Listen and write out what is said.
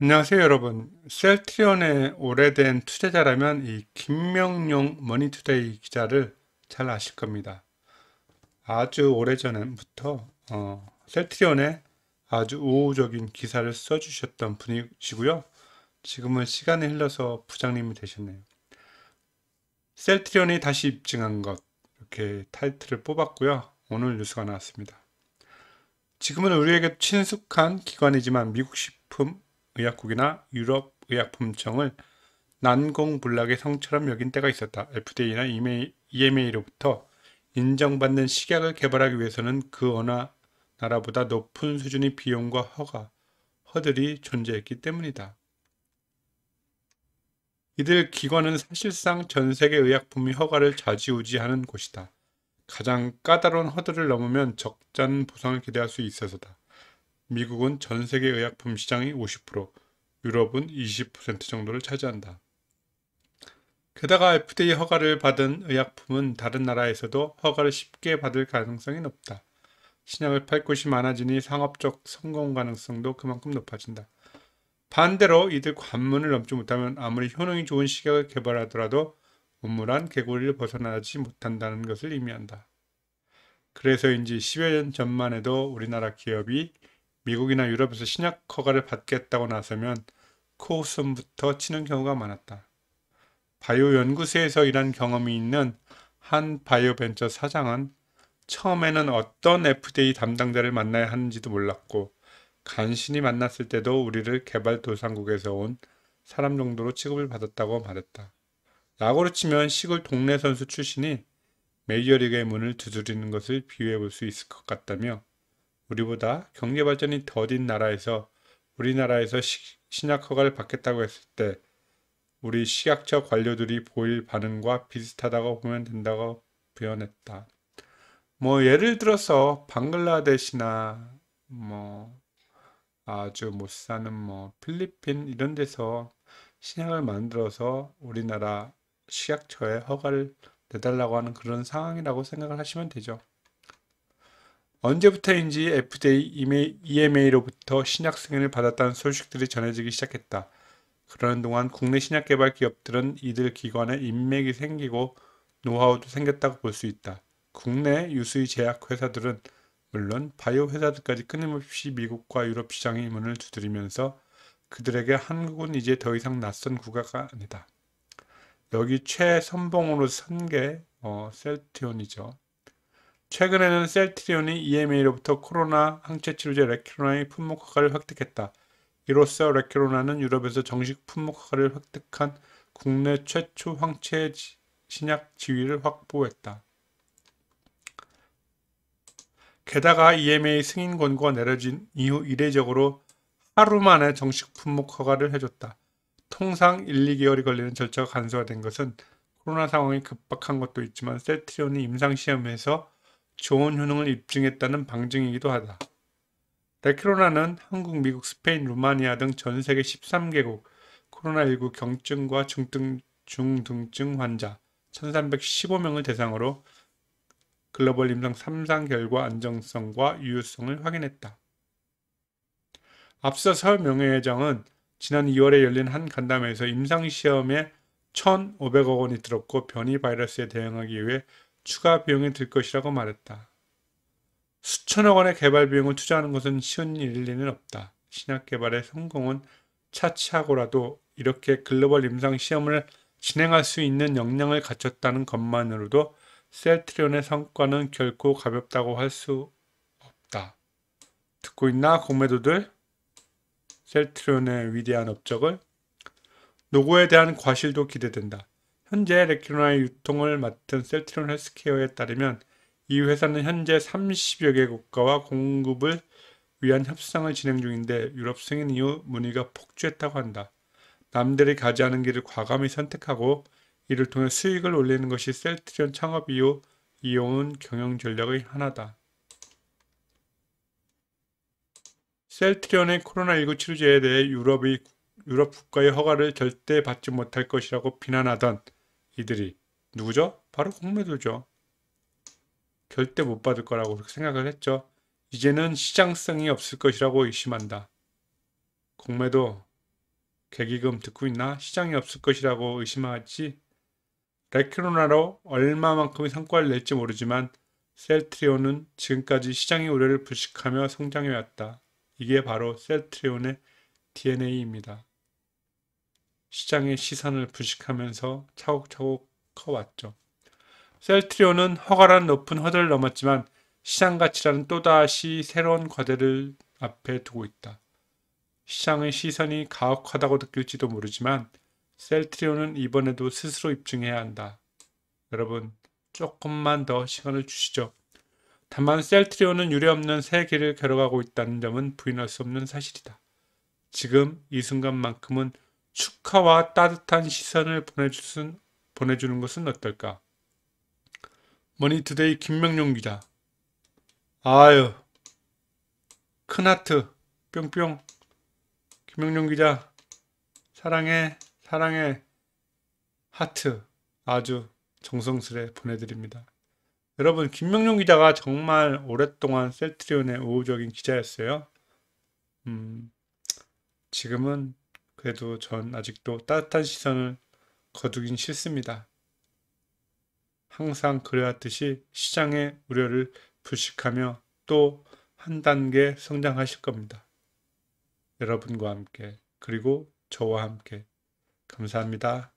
안녕하세요 여러분 셀트리온의 오래된 투자자라면 이 김명용 머니투데이 기자를 잘 아실 겁니다 아주 오래전부터 어, 셀트리온에 아주 우호적인 기사를 써주셨던 분이시고요 지금은 시간이 흘러서 부장님이 되셨네요 셀트리온이 다시 입증한 것 이렇게 타이틀을 뽑았고요 오늘 뉴스가 나왔습니다 지금은 우리에게 친숙한 기관이지만 미국 식품 의약국이나 유럽 의약품청을 난공불락의 성처럼 여긴 때가 있었다. FDA나 EMA로부터 인정받는 식약을 개발하기 위해서는 그 어느 나라보다 높은 수준의 비용과 허가, 허들이 존재했기 때문이다. 이들 기관은 사실상 전 세계 의약품의 허가를 좌지우지하는 곳이다. 가장 까다로운 허들을 넘으면 적잖은 보상을 기대할 수 있어서다. 미국은 전 세계 의약품 시장의 50%, 유럽은 20% 정도를 차지한다. 게다가 FDA 허가를 받은 의약품은 다른 나라에서도 허가를 쉽게 받을 가능성이 높다. 신약을 팔 곳이 많아지니 상업적 성공 가능성도 그만큼 높아진다. 반대로 이들 관문을 넘지 못하면 아무리 효능이 좋은 식약을 개발하더라도 우물한 개구리를 벗어나지 못한다는 것을 의미한다. 그래서인지 10여 년 전만 해도 우리나라 기업이 미국이나 유럽에서 신약 허가를 받겠다고 나서면 코웃음부터 치는 경우가 많았다. 바이오 연구소에서 일한 경험이 있는 한 바이오벤처 사장은 처음에는 어떤 FDA 담당자를 만나야 하는지도 몰랐고 간신히 만났을 때도 우리를 개발도상국에서 온 사람 정도로 취급을 받았다고 말했다. 야구로 치면 시골 동네 선수 출신이 메이저리그의 문을 두드리는 것을 비유해 볼 수 있을 것 같다며 우리보다 경제 발전이 더딘 나라에서 우리나라에서 시, 신약 허가를 받겠다고 했을 때 우리 식약처 관료들이 보일 반응과 비슷하다고 보면 된다고 부연했다뭐 예를 들어서 방글라데시나 뭐 아주 못 사는 뭐 필리핀 이런 데서 신약을 만들어서 우리나라 식약처에 허가를 내달라고 하는 그런 상황이라고 생각을 하시면 되죠. 언제부터인지 FDA EMA로부터 신약 승인을 받았다는 소식들이 전해지기 시작했다. 그러는 동안 국내 신약 개발 기업들은 이들 기관에 인맥이 생기고 노하우도 생겼다고 볼 수 있다. 국내 유수의 제약 회사들은 물론 바이오 회사들까지 끊임없이 미국과 유럽 시장의 문을 두드리면서 그들에게 한국은 이제 더 이상 낯선 국가가 아니다. 여기 최선봉으로 선게 어, 셀티온이죠. 최근에는 셀트리온이 EMA로부터 코로나 항체 치료제 레키로나의 품목 허가를 획득했다. 이로써 레키로나는 유럽에서 정식 품목 허가를 획득한 국내 최초 황체 신약 지위를 확보했다. 게다가 EMA 승인 권고가 내려진 이후 이례적으로 하루 만에 정식 품목 허가를 해줬다. 통상 1, 2개월이 걸리는 절차가 간소화된 것은 코로나 상황이 급박한 것도 있지만 셀트리온이 임상시험에서 좋은 효능을 입증했다는 방증이기도 하다. 데크로나는 한국, 미국, 스페인, 루마니아 등 전 세계 13개국 코로나19 경증과 중등, 중등증 환자 1315명을 대상으로 글로벌 임상 3상 결과 안정성과 유효성을 확인했다. 앞서 서 명예회장은 지난 2월에 열린 한 간담회에서 임상시험에 1,500억 원이 들었고 변이 바이러스에 대응하기 위해 추가 비용이 들 것이라고 말했다. 수천억 원의 개발 비용을 투자하는 것은 쉬운 일일 리는 없다. 신약 개발의 성공은 차치하고라도 이렇게 글로벌 임상 시험을 진행할 수 있는 역량을 갖췄다는 것만으로도 셀트리온의 성과는 결코 가볍다고 할 수 없다. 듣고 있나 공매도들? 셀트리온의 위대한 업적을 노고에 대한 과실도 기대된다. 현재 레키노나의 유통을 맡은 셀트리온 헬스케어에 따르면 이 회사는 현재 30여 개 국가와 공급을 위한 협상을 진행 중인데 유럽 승인 이후 문의가 폭주했다고 한다. 남들이 가지 않은 길을 과감히 선택하고 이를 통해 수익을 올리는 것이 셀트리온 창업 이후 이용은 경영 전략의 하나다. 셀트리온의 코로나19 치료제에 대해 유럽의 유럽 국가의 허가를 절대 받지 못할 것이라고 비난하던 이들이 누구죠? 바로 공매도죠. 절대 못 받을 거라고 그렇게 생각을 했죠. 이제는 시장성이 없을 것이라고 의심한다. 공매도 계기금 듣고 있나? 시장이 없을 것이라고 의심하지. 레크로나로 얼마만큼의 성과를 낼지 모르지만 셀트리온은 지금까지 시장의 우려를 불식하며 성장해왔다. 이게 바로 셀트리온의 DNA입니다. 시장의 시선을 부식하면서 차곡차곡 커왔죠. 셀트리온은 허가란 높은 허들을 넘었지만 시장 가치라는 또다시 새로운 과대를 앞에 두고 있다. 시장의 시선이 가혹하다고 느낄지도 모르지만 셀트리온은 이번에도 스스로 입증해야 한다. 여러분 조금만 더 시간을 주시죠. 다만 셀트리온은 유례없는 세계를 겨어가고 있다는 점은 부인할 수 없는 사실이다. 지금 이 순간만큼은 축하와 따뜻한 시선을 보내주는, 보내주는 것은 어떨까? 머니투데이 김명용 기자 아유 큰하트 뿅뿅 김명용 기자 사랑해 사랑해 하트 아주 정성스레 보내드립니다. 여러분 김명용 기자가 정말 오랫동안 셀트리온의 우호적인 기자였어요. 음, 지금은 그래도 전 아직도 따뜻한 시선을 거두긴 싫습니다. 항상 그래왔듯이 시장의 우려를 불식하며 또 한 단계 성장하실 겁니다. 여러분과 함께 그리고 저와 함께 감사합니다.